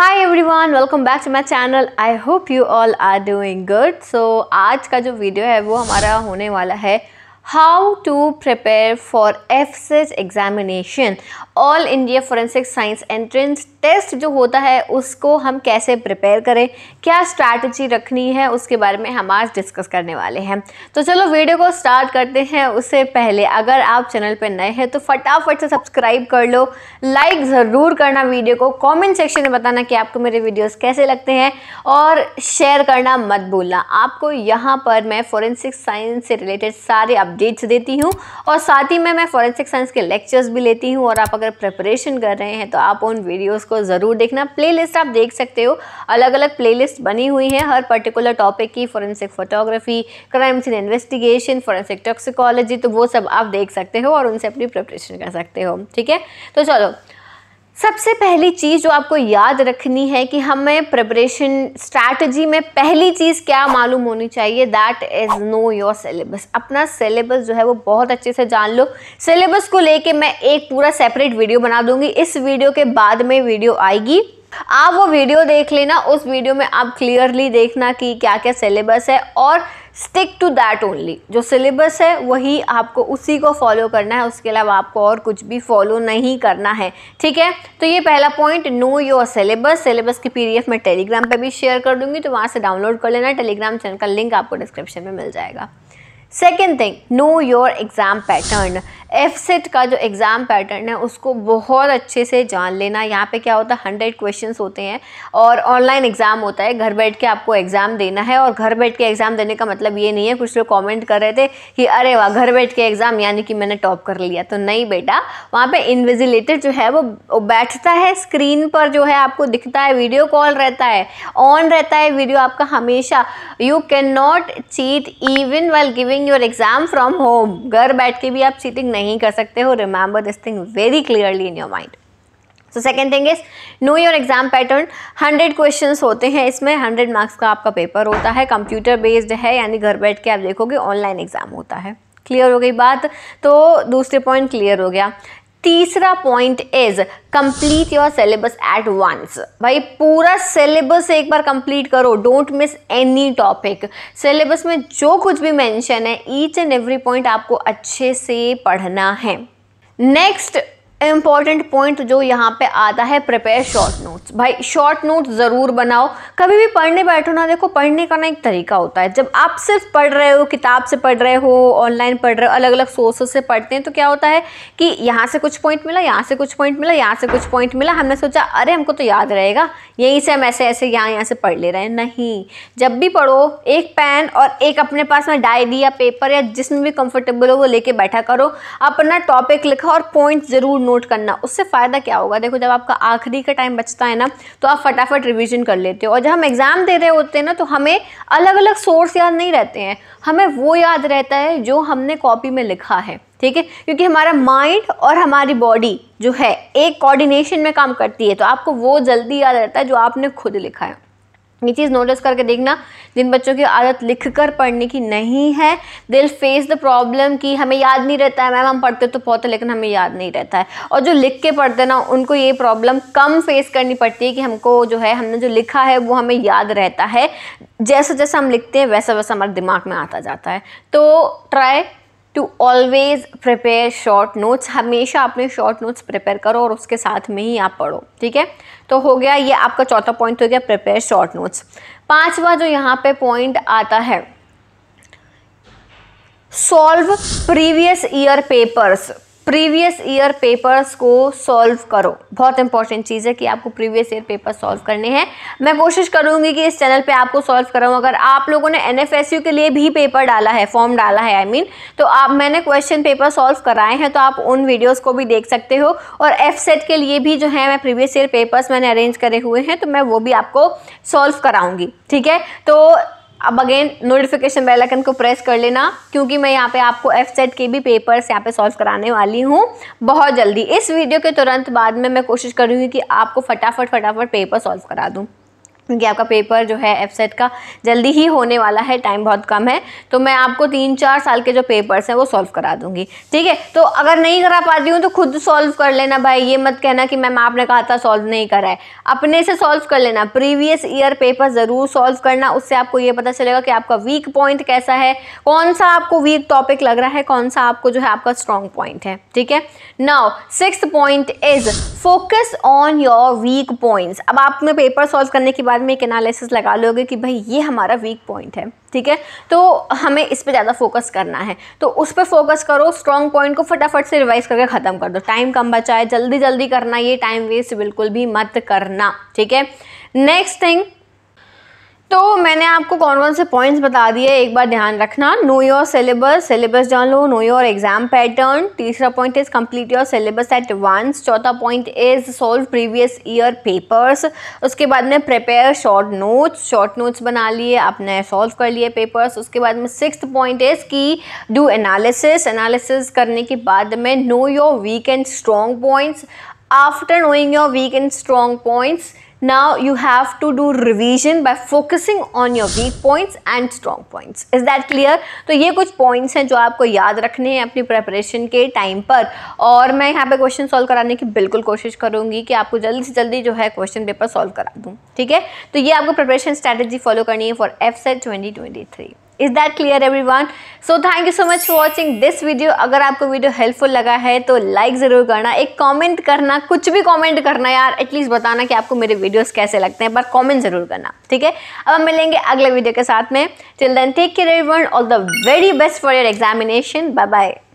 Every one welcome back to my channel I hope you all are doing good so आज का जो video है वो हमारा होने वाला है how to prepare for FSIS examination all India forensic science entrance test जो होता है उसको हम कैसे प्रिपेयर करें क्या स्ट्रैटी रखनी है उसके बारे में हम आज डिस्कस करने वाले हैं तो चलो वीडियो को स्टार्ट करते हैं उससे पहले अगर आप चैनल पर नए हैं तो फटाफट से सब्सक्राइब कर लो लाइक ज़रूर करना वीडियो को कमेंट सेक्शन में बताना कि आपको मेरे वीडियोस कैसे लगते हैं और शेयर करना मत भूलना आपको यहाँ पर मैं फोरेंसिक साइंस से रिलेटेड सारे अपडेट अपडेट्स देती हूँ और साथ ही में मैं फॉरेंसिक साइंस के लेक्चर्स भी लेती हूँ और आप अगर प्रिपरेशन कर रहे हैं तो आप उन वीडियोज़ को ज़रूर देखना प्लेलिस्ट आप देख सकते हो अलग अलग प्लेलिस्ट बनी हुई है हर पर्टिकुलर टॉपिक की forensic photography crime scene investigation forensic toxicology तो वो सब आप देख सकते हो और उनसे अपनी प्रिपरेशन कर सकते हो ठीक है तो चलो सबसे पहली चीज़ जो आपको याद रखनी है कि हमें प्रिपरेशन स्ट्रैटेजी में पहली चीज़ क्या मालूम होनी चाहिए that is know your syllabus अपना सिलेबस जो है वो बहुत अच्छे से जान लो सिलेबस को लेके मैं एक पूरा सेपरेट वीडियो बना दूंगी इस वीडियो के बाद में वीडियो आएगी आप वो वीडियो देख लेना उस वीडियो में आप क्लियरली देखना कि क्या क्या सिलेबस है और स्टिक टू दैट ओनली जो सिलेबस है वही आपको उसी को फॉलो करना है उसके अलावा आपको और कुछ भी फॉलो नहीं करना है ठीक है तो ये पहला point know your syllabus syllabus की पीडीएफ मैं टेलीग्राम पे भी शेयर कर दूंगी तो वहाँ से डाउनलोड कर लेना टेलीग्राम चैनल का लिंक आपको डिस्क्रिप्शन में मिल जाएगा second thing know your exam pattern F set का जो एग्ज़ाम पैटर्न है उसको बहुत अच्छे से जान लेना यहाँ पे क्या होता है हंड्रेड क्वेश्चंस होते हैं और ऑनलाइन एग्ज़ाम होता है घर बैठ के आपको एग्ज़ाम देना है और घर बैठ के एग्ज़ाम देने का मतलब ये नहीं है कुछ लोग कमेंट कर रहे थे कि अरे वाह घर बैठ के एग्ज़ाम यानी कि मैंने टॉप कर लिया तो नहीं बेटा वहाँ पर इन्विजिलेटर जो है वो बैठता है स्क्रीन पर जो है आपको दिखता है वीडियो कॉल रहता है ऑन रहता है वीडियो आपका हमेशा you can not cheat even well giving your exam from home घर बैठ के भी आप चीटिंग नहीं नहीं कर सकते हो remember this thing very clearly in your mind so second thing is know your exam pattern hundred question होते हैं इसमें हंड्रेड मार्क्स का आपका पेपर होता है कंप्यूटर बेस्ड है यानी घर बैठ के आप देखोगे ऑनलाइन एग्जाम होता है क्लियर हो गई बात तो दूसरे पॉइंट क्लियर हो गया तीसरा point is complete your syllabus at once भाई पूरा सिलेबस एक बार कंप्लीट करो don't miss any topic syllabus में जो कुछ भी मेंशन है ईच एंड एवरी पॉइंट आपको अच्छे से पढ़ना है नेक्स्ट इम्पॉर्टेंट पॉइंट जो यहाँ पे आता है प्रिपेयर शॉर्ट नोट्स भाई शॉर्ट नोट ज़रूर बनाओ कभी भी पढ़ने बैठो ना देखो पढ़ने का ना एक तरीका होता है जब आप सिर्फ पढ़ रहे हो किताब से पढ़ रहे हो ऑनलाइन पढ़ रहे हो अलग अलग सोर्सेस से पढ़ते हैं तो क्या होता है कि यहाँ से कुछ पॉइंट मिला यहाँ से कुछ पॉइंट मिला यहाँ से कुछ पॉइंट मिला हमने सोचा अरे हमको तो याद रहेगा यहीं से हम ऐसे ऐसे यहाँ यहाँ से पढ़ ले रहे हैं नहीं जब भी पढ़ो एक पेन और एक अपने पास में डायरी या पेपर या जिसमें भी कंफर्टेबल हो वो लेके बैठा करो अपना टॉपिक लिखा और पॉइंट ज़रूर नोट नोट करना उससे फ़ायदा क्या होगा देखो जब आपका आखिरी का टाइम बचता है ना तो आप फटाफट रिविजन कर लेते हो और जब हम एग्ज़ाम दे रहे होते हैं ना तो हमें अलग अलग सोर्स याद नहीं रहते हैं हमें वो याद रहता है जो हमने कॉपी में लिखा है ठीक है क्योंकि हमारा माइंड और हमारी बॉडी जो है एक कोऑर्डिनेशन में काम करती है तो आपको वो जल्दी याद रहता है जो आपने खुद लिखा है ये चीज़ नोटिस करके देखना जिन बच्चों की आदत लिख कर पढ़ने की नहीं है दिल फेस द प्रॉब्लम कि हमें याद नहीं रहता है मैम हम पढ़ते तो बहुत है लेकिन हमें याद नहीं रहता है और जो लिख के पढ़ते ना उनको ये प्रॉब्लम कम फेस करनी पड़ती है कि हमको जो है हमने जो लिखा है वो हमें याद रहता है जैसा जैसा हम लिखते हैं वैसा वैसा हमारे दिमाग में आता जाता है तो try to always prepare short notes हमेशा अपने शॉर्ट नोट्स प्रिपेयर करो और उसके साथ में ही आप पढ़ो ठीक है तो हो गया ये आपका चौथा पॉइंट हो गया प्रिपेयर शॉर्ट नोट्स पांचवा जो यहाँ पे पॉइंट आता है solve previous year papers previous year papers को सॉल्व करो बहुत इंपॉर्टेंट चीज़ है कि आपको प्रीवियस ईयर पेपर सॉल्व करने हैं मैं कोशिश करूंगी कि इस चैनल पे आपको सॉल्व कराऊं अगर आप लोगों ने एन के लिए भी पेपर डाला है फॉर्म डाला है आई I मीन mean, तो आप मैंने क्वेश्चन पेपर सॉल्व कराए हैं तो आप उन वीडियोज़ को भी देख सकते हो और एफ सेट के लिए भी जो है मैं प्रीवियस ईयर पेपर्स मैंने अरेंज करे हुए हैं तो मैं वो भी आपको सॉल्व कराऊँगी ठीक है तो अब अगेन नोटिफिकेशन बेल आइकन को प्रेस कर लेना क्योंकि मैं यहाँ पे आपको एफ सेट के भी पेपर्स यहाँ पे सॉल्व कराने वाली हूँ बहुत जल्दी इस वीडियो के तुरंत बाद में मैं कोशिश करूँगी कि आपको फटाफट फटाफट पेपर सॉल्व करा दूँ क्योंकि आपका पेपर जो है एफ सेट का जल्दी ही होने वाला है टाइम बहुत कम है तो मैं आपको तीन चार साल के जो पेपर्स हैं वो सॉल्व करा दूंगी ठीक है तो अगर नहीं करा पाती हूँ तो खुद सॉल्व कर लेना भाई ये मत कहना कि मैम आपने कहा था सॉल्व नहीं करा है अपने से सॉल्व कर लेना प्रीवियस ईयर पेपर ज़रूर सॉल्व करना उससे आपको ये पता चलेगा कि आपका वीक पॉइंट कैसा है कौन सा आपको वीक टॉपिक लग रहा है कौन सा आपको जो है आपका स्ट्रॉन्ग पॉइंट है ठीक है now six point is focus on your weak points अब आपने पेपर सॉल्व करने की बाद में एक एनालिसिस लगा लोगे कि भाई ये हमारा वीक पॉइंट है ठीक है तो हमें इस पर ज़्यादा फोकस करना है तो उस पर फोकस करो स्ट्रॉन्ग पॉइंट को फटाफट से रिवाइज करके ख़त्म कर दो टाइम कम बचाए जल्दी जल्दी करना ये टाइम वेस्ट बिल्कुल भी मत करना ठीक है नेक्स्ट थिंग तो मैंने आपको कौन कौन से पॉइंट्स बता दिए एक बार ध्यान रखना नो योर सिलेबस सिलेबस जान लो नो योर एग्जाम पैटर्न तीसरा point is complete your syllabus at once चौथा point is solve previous year papers उसके बाद में prepare short notes short notes बना लिए आपने सॉल्व कर लिए पेपर्स उसके बाद में six point is key do analysis analysis करने के बाद में know your weak and strong points after knowing your weak and strong points Now you have to do revision by focusing on your weak points and strong points. Is that clear? to ye kuch points hain jo aapko yaad rakhne hain apni preparation ke time par aur main yahan pe question solve karane ki bilkul koshish karungi ki aapko jaldi se jaldi jo hai question paper solve kara dun theek hai to ye aapko preparation strategy follow karni hai for FSET 2023. Is that clear every one so thank you so much for watching this video अगर आपको video helpful लगा है तो like ज़रूर करना एक comment करना कुछ भी कॉमेंट करना यार एटलीस्ट बताना कि आपको मेरे वीडियोज कैसे लगते हैं पर कॉमेंट ज़रूर करना ठीक है अब हम मिलेंगे अगले वीडियो के साथ में till then take care one all the very best for your examination bye bye